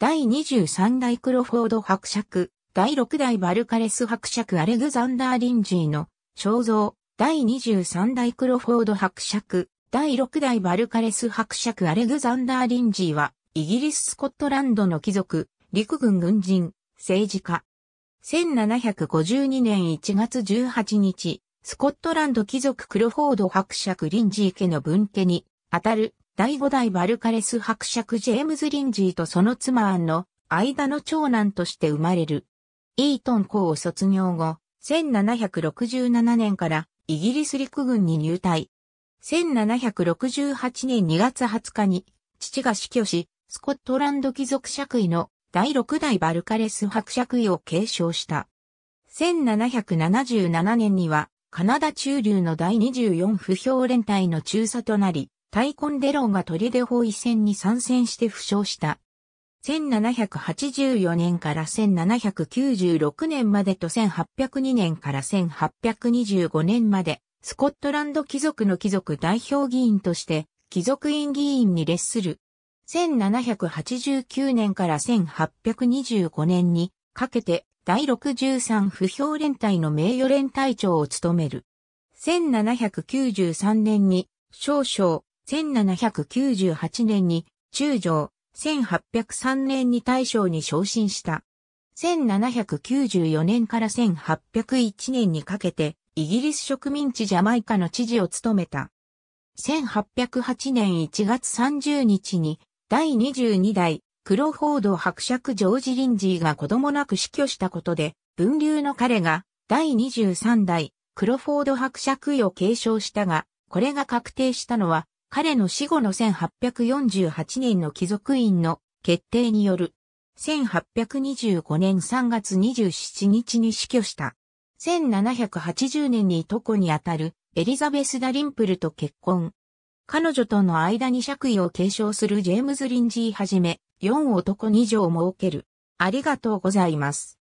第23代クロフォード伯爵、第6代バルカレス伯爵アレグザンダー・リンジーの肖像、第23代クロフォード伯爵、第6代バルカレス伯爵アレグザンダー・リンジーは、イギリス・スコットランドの貴族、陸軍軍人、政治家。1752年1月18日、スコットランド貴族クロフォード伯爵リンジー家の分家に、あたる第五代バルカレス伯爵ジェームズ・リンジーとその妻アンの間の長男として生まれる。イートン校を卒業後、1767年からイギリス陸軍に入隊。1768年2月20日に父が死去し、スコットランド貴族爵位の第6代バルカレス伯爵位を継承した。1777年にはカナダ中流の第24不評連隊の中佐となり、タイコンデロンがトリデホイ戦に参戦して負傷した。1784年から1796年までと1802年から1825年まで、スコットランド貴族の貴族代表議員として、貴族院議員に列する。1789年から1825年にかけて第63不評連隊の名誉連隊長を務める。1793年に少々1798年に中将、1803年に大将に昇進した。1794年から1801年にかけて、イギリス植民地ジャマイカの知事を務めた。1808年1月30日に、第22代、クロフォード伯爵ジョージ・リンジーが子供なく死去したことで、分流の彼が、第23代、クロフォード伯爵位を継承したが、これが確定したのは、彼の死後の1848年の貴族院の決定による、1825年3月27日に死去した。1780年にいとこにあたるエリザベス・ダリンプルと結婚。彼女との間に爵位を継承するジェームズ・リンジーはじめ、4男2女を設ける。ありがとうございます。